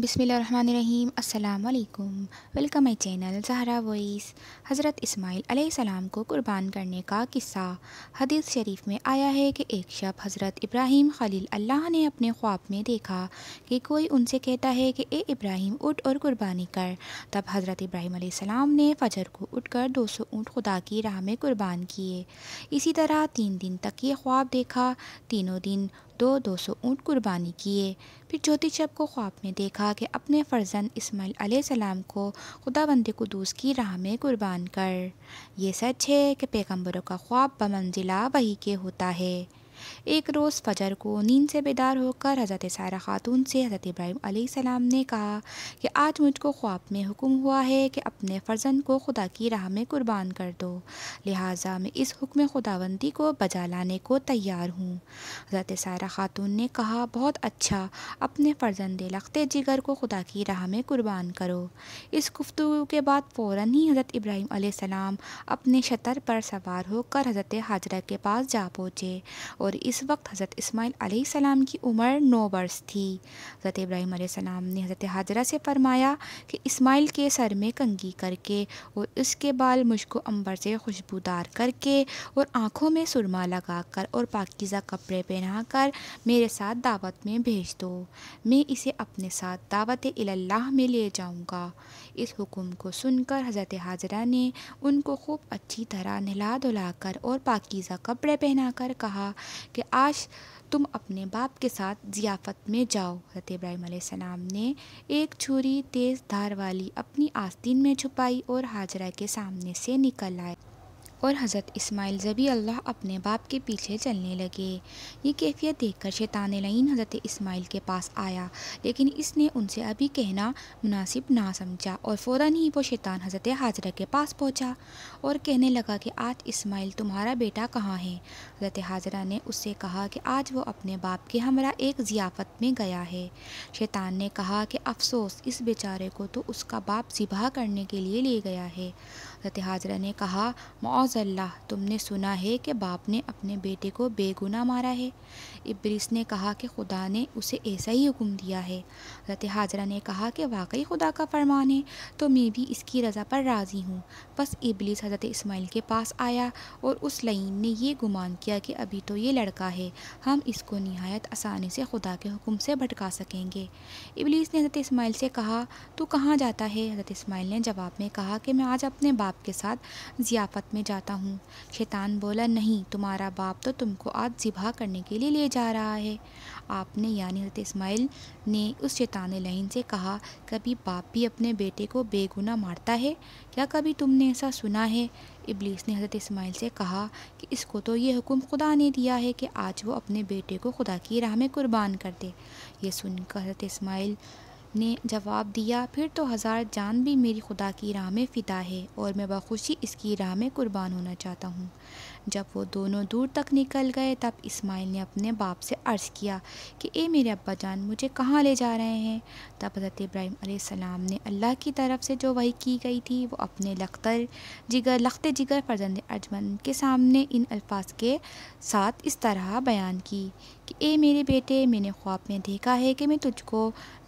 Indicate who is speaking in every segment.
Speaker 1: बिसमीम् अल्लाम welcome my channel Zahra voice हज़रत इस्माईल सलाम को कुर्बान करने का किस्सा हदीस शरीफ में आया है कि एक शब हज़रत इब्राहीम खलील अल्लाह ने अपने ख्वाब में देखा कि कोई उनसे कहता है कि ए इब्राहिम उठ और कुर्बानी कर तब हज़रत इब्राहिम सलाम ने फजर को उठ कर दो सौ ऊँट खुदा की राह में कुर्बान किए इसी तरह तीन दिन तक ये ख्वाब देखा तीनों दिन दो दो सौ ऊँट कुर्बानी किए फिर चौथी शब को ख्वाब में देखा कि अपने फ़र्जंद इसमाइल सलाम को खुदा बंद कदूस की राह में कुर्बान कर यह सच है कि पैगम्बरों का ख्वाब बमंजिला वही के होता है एक रोज़ फजर को नींद से बेदार होकर हज़रत सारा खातून से हज़रत इब्राहिम सलाम ने कहा कि आज मुझको ख्वाब में हुक्म हुआ है कि अपने फ़र्जन को खुदा की राह में कुर्बान कर दो लिहाजा मैं इस हुक्म खुदावंदी को बजा लाने को तैयार हूँ हज़रत सारा खातून ने कहा बहुत अच्छा अपने फ़र्जंद लखते जिगर को खुदा की राह में कुर्बान करो इस गुफ्तु के बाद फ़ौर ही हज़रत इब्राहिम सलाम अपने शतर पर सवार होकर हज़रत हाजरा के पास जा पहुँचे और और इस वक्त हज़रत इस्माईल सलाम की उम्र नौ वर्ष थी हज़रत इब्राहिम सलाम ने हज़रत हाजरा से फ़रमाया कि इस्माइल के सर में कंगी करके और उसके बाल मुझको अंबर से खुशबूदार करके और आँखों में सुरमा लगा कर और पाकिज़ा कपड़े पहना कर मेरे साथ दावत में भेज दो मैं इसे अपने साथ दावत अल्लाह में ले जाऊँगा इस हुक्म को सुनकर हज़रत हाजरा ने उनको खूब अच्छी तरह नहला धुला कर और पाकिज़ा कपड़े पहनाकर कहा कि आज तुम अपने बाप के साथ जियाफत में जाओ हज़रत इब्राहिम सलाम ने एक छुरी तेज़ धार वाली अपनी आस्तीन में छुपाई और हाजरा के सामने से निकल आए और हज़रत इस्माइल जबी अल्लाह अपने बाप के पीछे चलने लगे ये कैफियत देखकर शैतान लईन हज़रत इस्माइल के पास आया लेकिन इसने उनसे अभी कहना मुनासिब ना समझा और फ़ौर ही वो शैतान हज़रत हाजरा के पास पहुँचा और कहने लगा कि आज इस्माइल तुम्हारा बेटा कहाँ है हज़रत हाजरा ने उससे कहा कि आज वो अपने बाप के हमरा एक ज़ियाफ़त में गया है शैतान ने कहा कि अफ़सोस इस बेचारे को तो उसका बाप सिबाह करने के लिए ले गया है हज़रत हाजरा ने कहा माजल्ला तुमने सुना है कि बाप ने अपने बेटे को बेगुना मारा है इब्रिस ने कहा कि खुदा ने उसे ऐसा ही हुक्म दिया है हजरत हाजरा ने कहा कि वाकई खुदा का फरमान है तो मैं भी इसकी रज़ा पर राज़ी हूँ बस इब्लिस हज़रत इस्माइल के पास आया और उस लईम ने यह गुमान किया कि अभी तो ये लड़का है हम इसको नहायत आसानी से खुदा के हुक्म से भटका सकेंगे इबलीस ने हज़रत इस्माइल से कहा तो कहाँ जाता है हज़रत इसमाइल ने जवाब में कहा कि मैं आज अपने बाप के साथ ज़ियाफ़त में जा जाता हूँ शैतान बोला नहीं तुम्हारा बाप तो तुमको आज जिबा करने के लिए ले जा रहा है आपने यानी हजरत इसमाइल ने उस शैतान लहन से कहा कभी बाप भी अपने बेटे को बेगुना मारता है क्या कभी तुमने ऐसा सुना है इबलीस ने हज़रत इसमाइल से कहा कि इसको तो ये हुक्म खुदा ने दिया है कि आज वो अपने बेटे को खुदा की राह में कुर्बान कर दे ये सुनकर हज़रत इसमाइल ने जवाब दिया फिर तो हज़ार जान भी मेरी खुदा की राह में फ़िदा है और मैं बखुशी इसकी राह में कुर्बान होना चाहता हूँ जब वो दोनों दूर तक निकल गए तब इस्माइल ने अपने बाप से अर्ज़ किया कि ए मेरे अब्बा जान मुझे कहाँ ले जा रहे हैं तब हज़रत इब्राहिम सलाम ने अल्लाह की तरफ से जो वही की गई थी वो अपने लखतर जिगर लख्त जिगर फर्जंद अजमन के सामने इन अल्फाज के साथ इस तरह बयान की कि ए मेरे बेटे मैंने ख्वाब में देखा है कि मैं तुझको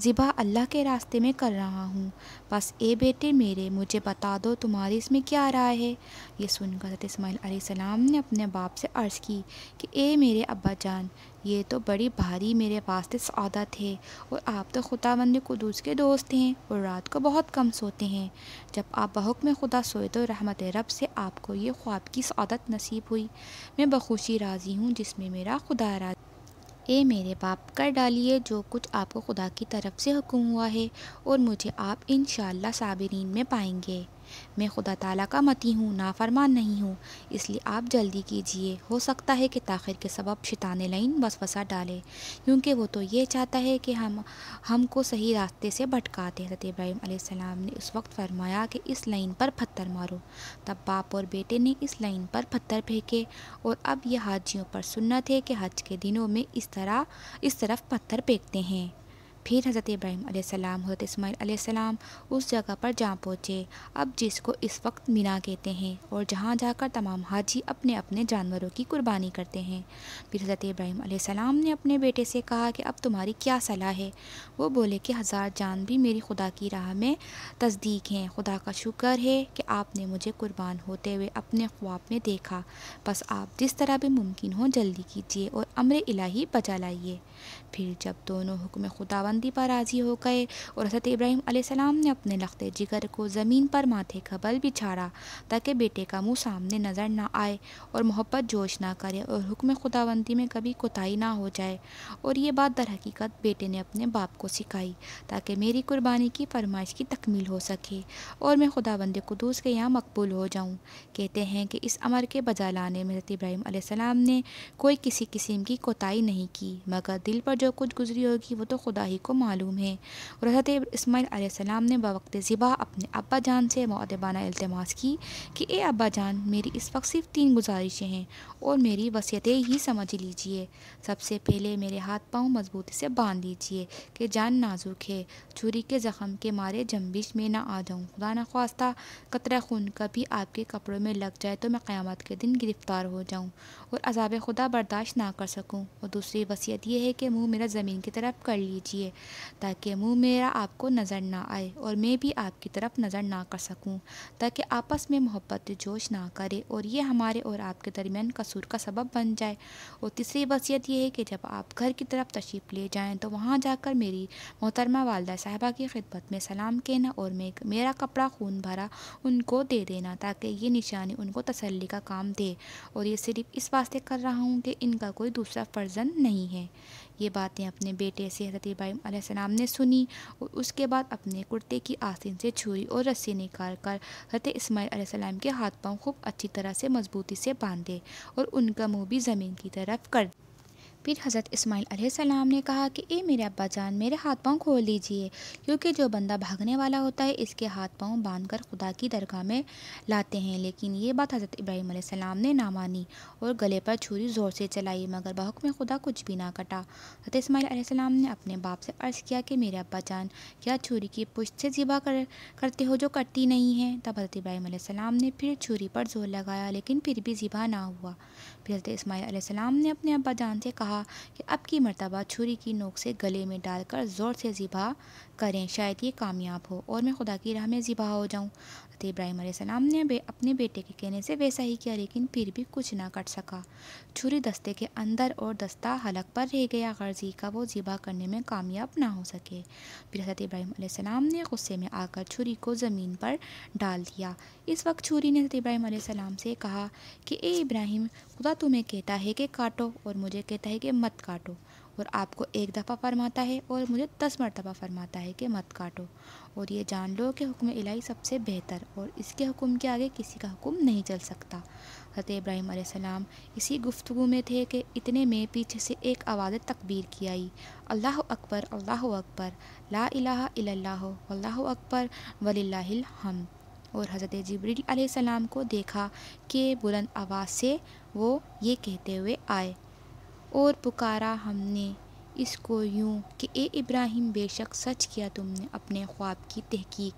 Speaker 1: ज़िबा अल्लाह के रास्ते में कर रहा हूँ बस ए बेटे मेरे मुझे बता दो तुम्हारी इसमें क्या राय है ये सुनकर हजरत सलाम ने अपने बाप से अर्ज़ की कि ए मेरे अब्बा जान ये तो बड़ी भारी मेरे वास्ते सौदत है और आप तो खुदाबंद कदूस के दोस्त हैं और रात को बहुत कम सोते हैं जब आप बहुक में खुदा सोए तो रहमत रब से आपको ये ख्वाब की सौदत नसीब हुई मैं बखुशी राज़ी हूँ जिसमें मेरा खुदा राज ए मेरे बाप कर डालिए जो कुछ आपको खुदा की तरफ से हुक्म हुआ है और मुझे आप इन साबरीन में पाएंगे मैं खुदा ताला का मती हूँ नाफरमान नहीं हूँ इसलिए आप जल्दी कीजिए हो सकता है कि ताखिर के सबब शितान लाइन बस वसा डाले क्योंकि वो तो ये चाहता है कि हम हमको सही रास्ते से भटका दे हजरत इब्राहिम सलाम ने उस वक्त फरमाया कि इस लाइन पर पत्थर मारो तब बाप और बेटे ने इस लाइन पर पत्थर फेंके और अब यह हाजियों पर सुनना है कि हज के दिनों में इस तरह इस तरफ पत्थर फेंकते हैं फिर हज़रत इब्राहीम हज़रत इसमाईल उस जगह पर जा पहुँचे अब जिसको इस वक्त मीना कहते हैं और जहाँ जाकर तमाम हाजी अपने अपने जानवरों की कुर्बानी करते हैं फिर हज़रत इब्राहिम इब्राहीम ने अपने बेटे से कहा कि अब तुम्हारी क्या सलाह है वो बोले कि हज़ार जान भी मेरी खुदा की राह में तस्दीक हैं खुदा का शुक्र है कि आपने मुझे कुर्बान होते हुए अपने ख्वाब में देखा बस आप जिस तरह भी मुमकिन हो जल्दी कीजिए और अमर इलाही बजा लाइए फिर जब दोनों हुक्म खुदावन शांति पर राज़ी हो गए और हज़रत इब्राहिम सलाम ने अपने लखते जिगर को ज़मीन पर माथे का बल बिछाड़ा ताकि बेटे का मुंह सामने नज़र ना आए और मोहब्बत जोश ना करे और हुक्म खुदावंदी में कभी कोताही ना हो जाए और ये बात दर हकीकत बेटे ने अपने बाप को सिखाई ताकि मेरी कुर्बानी की फरमाइश की तकमील हो सके और मैं खुदावंद कदूस के यहाँ मकबूल हो जाऊँ कहते हैं कि इस अमर के बजा लाने में हज़रत इब्राहिम सलाम ने कोई किसी किस्म की कोताही नहीं की मगर दिल पर जो कुछ गुजरी होगी वो तो खुदा ही को मालूम है और हज़रत इसमाईल ने बवक्त ज़िबा अपने अब्बा जान से मदबाना अल्तमास की कि ए अब्बा जान मेरी इस वक्त सिर्फ तीन गुजारिशें हैं और मेरी वसीयतें ही समझ लीजिए सबसे पहले मेरे हाथ पाँव मजबूती से बांध लीजिए कि जान नाजुक है छुरी के ज़ख़म के मारे जम्बिश में ना आ जाऊँ खुदा न ख्वास्ता कतरा खून कभी आपके कपड़ों में लग जाए तो मैं क़्यामत के दिन गिरफ़्तार हो जाऊँ और अजाब खुदा बर्दाश्त ना कर सकूँ और दूसरी वसीयत यह है कि मुँह मेरा ज़मीन की तरफ कर लीजिए चाहिए ताकि मुंह मेरा आपको नज़र ना आए और मैं भी आपकी तरफ नज़र ना कर सकूं ताकि आपस में मोहब्बत जोश ना करे और ये हमारे और आपके दरमियान कसूर का सबब बन जाए और तीसरी वसीयत यह है कि जब आप घर की तरफ तशरीफ़ ले जाएँ तो वहाँ जाकर मेरी मोहतरमा वालदा साहबा की खिदमत में सलाम कहना और मैं मेरा कपड़ा खून भरा उनको दे देना ताकि ये निशानी उनको तसली का काम दे और ये सिर्फ इस वास्ते कर रहा हूँ कि इनका कोई दूसरा फर्जन नहीं है ये बातें अपने बेटे से हज़रत इब्राहिम सलाम ने सुनी और उसके बाद अपने कुर्ते की आस्तीन से छुरी और रस्सी निकाल कर हज़रत इसमाईल के हाथ पाँव खूब अच्छी तरह से मजबूती से बांधे और उनका मुँह भी ज़मीन की तरफ कर फिर हज़रत इस्माईल सलाम ने कहा कि ए मेरे अब्बा जान मेरे हाथ पाँव खोल दीजिए क्योंकि जो बंदा भागने वाला होता है इसके हाथ पाँव बांध कर खुदा की दरगाह में लाते हैं लेकिन ये बात हज़रत इब्राहीम सलाम ने ना मानी और गले पर छुरी ज़ोर से चलाई मगर बहुक में खुदा कुछ भी ना कटा हज़रत इसमाइल आसमाम ने अपने बाप से अर्ज़ किया कि मेरे अब्बा जान क्या छुरी की पुश्त से जिबा कर करते हो जो कटती नहीं है तब हज़रत इब्राहीम सलाम ने फिर छुरी पर जोर लगाया लेकिन फिर भी जिबा ना हुआ फिर हजरत इसमाईसम ने अपने अब्बा जान से कहा कि अब की मरतबा छुरी की नोक से गले में डालकर ज़ोर से ज़िबा करें शायद ये कामयाब हो और मैं खुदा की राह में ज़िबा हो जाऊँ हज़रत इब्राहिम सलाम ने बे, अपने बेटे के कहने से वैसा ही किया लेकिन फिर भी कुछ ना कट सका छुरी दस्ते के अंदर और दस्ता हलक पर रह गया गर्जी का वो ज़िबा करने में कामयाब ना हो सके फिर हज़रत इब्राहिम सलाम ने गुस्से में आकर छुरी को ज़मीन पर डाल दिया इस वक्त छुरी ने हज़रत इब्राहिम सलाम से कहा कि ए इब्राहिम खुदा तुम्हें कहता है कि काटो और मुझे कहता है कि मत काटो और आपको एक दफ़ा फरमाता है और मुझे दस मरतबा फरमाता है कि मत काटो और ये जान लो कि हुक्म इलाही सबसे बेहतर और इसके हुक्म के आगे किसी का हुक्म नहीं चल सकता हज़रत इब्राहिम आसमाम इसी गुफ्तु में थे कि इतने में पीछे से एक आवाज़ तकबीर की आई अल्लाह अकबर अल्लाह अकबर ला इलाहा इल्लाह अल्लाह अकबर वलिल्लाहिल हम और हज़रत जबरील सलाम को देखा कि बुलंद आवाज़ से वो ये कहते हुए आए और पुकारा हमने इसको यूं कि ए इब्राहिम बेशक सच किया तुमने अपने ख्वाब की तहकीक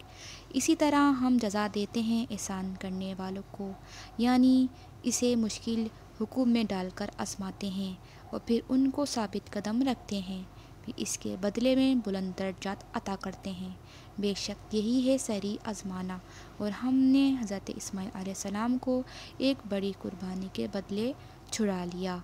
Speaker 1: इसी तरह हम जजा देते हैं एहसान करने वालों को यानी इसे मुश्किल हुकूम में डालकर आजमाते हैं और फिर उनको साबित कदम रखते हैं फिर इसके बदले में बुलंद दर्जात अता करते हैं बेशक यही है सरी आजमाना और हमने हज़रत इसमाईल सलाम को एक बड़ी कुर्बानी के बदले छुड़ा लिया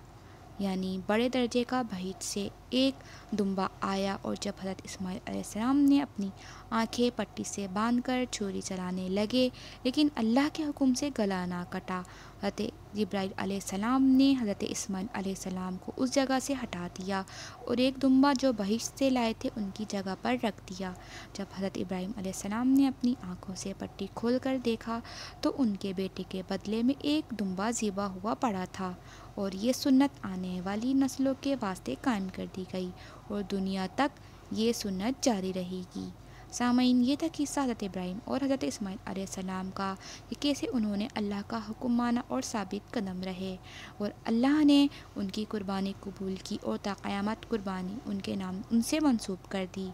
Speaker 1: यानी बड़े दर्जे का भहीद से एक दुम्बा आया और जब हज़रत इस्माईसम ने अपनी आंखें पट्टी से बांधकर छुरी चलाने लगे लेकिन अल्लाह के हुक्म से गला ना कटा हजरत जब्राइल सलाम ने हज़रत इसमाईल सलाम को उस जगह से हटा दिया और एक दुम्बा जो बहिश से लाए थे उनकी जगह पर रख दिया जब हज़रत इब्राहिम सलाम ने अपनी आँखों से पट्टी खोल कर देखा तो उनके बेटे के बदले में एक दुम्बा ज़िबा हुआ पड़ा था और ये सुन्नत आने वाली नस्लों के वास्ते कायम कर दी गई और दुनिया तक ये सुन्नत जारी रहेगी सामीन ये था किस्सा हज़रत इब्राहिम और हज़रत इसमाइल आसमाम का कि कैसे उन्होंने अल्लाह का हुक्म माना और साबित कदम रहे और अल्लाह ने उनकी कुर्बानी कबूल की और तायामत कुर्बानी उनके नाम उनसे मनसूब कर दी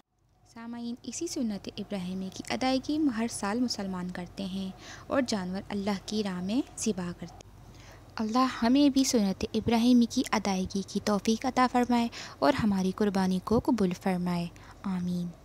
Speaker 1: सामीन इसी सुनत इब्राहिमी की अदायगी हर साल मुसलमान करते हैं और जानवर अल्लाह की राह में सिबा करते अल्लाह हमें भी सुनत इब्राहिमी की अदायगी की तोफ़ी अता फ़रमाए और हमारी कुर्बानी को कबूल फ़रमाए आमीन